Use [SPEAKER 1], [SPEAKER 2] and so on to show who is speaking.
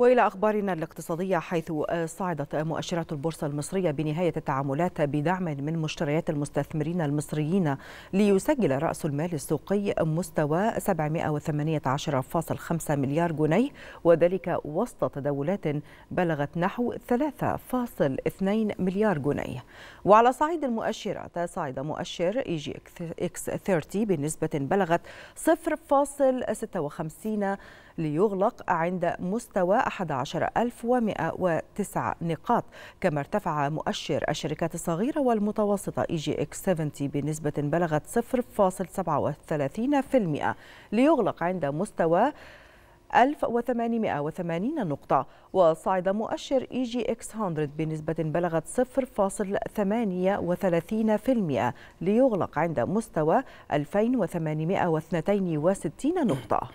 [SPEAKER 1] والى اخبارنا الاقتصاديه حيث آه، صعدت مؤشرات البورصه المصريه بنهايه التعاملات بدعم من مشتريات المستثمرين المصريين ليسجل راس المال السوقي مستوى 718.5 مليار جنيه وذلك وسط تداولات بلغت نحو 3.2 مليار جنيه وعلى صعيد المؤشرات صعد مؤشر اي جي اكس 30 بنسبه بلغت 0.56 ليغلق عند مستوى 11109 نقاط كما ارتفع مؤشر الشركات الصغيرة والمتوسطة إي جي إكس 70 بنسبة بلغت 0.37% ليغلق عند مستوى 1880 نقطة وصعد مؤشر إي جي إكس 100 بنسبة بلغت 0.38% ليغلق عند مستوى 2862 نقطة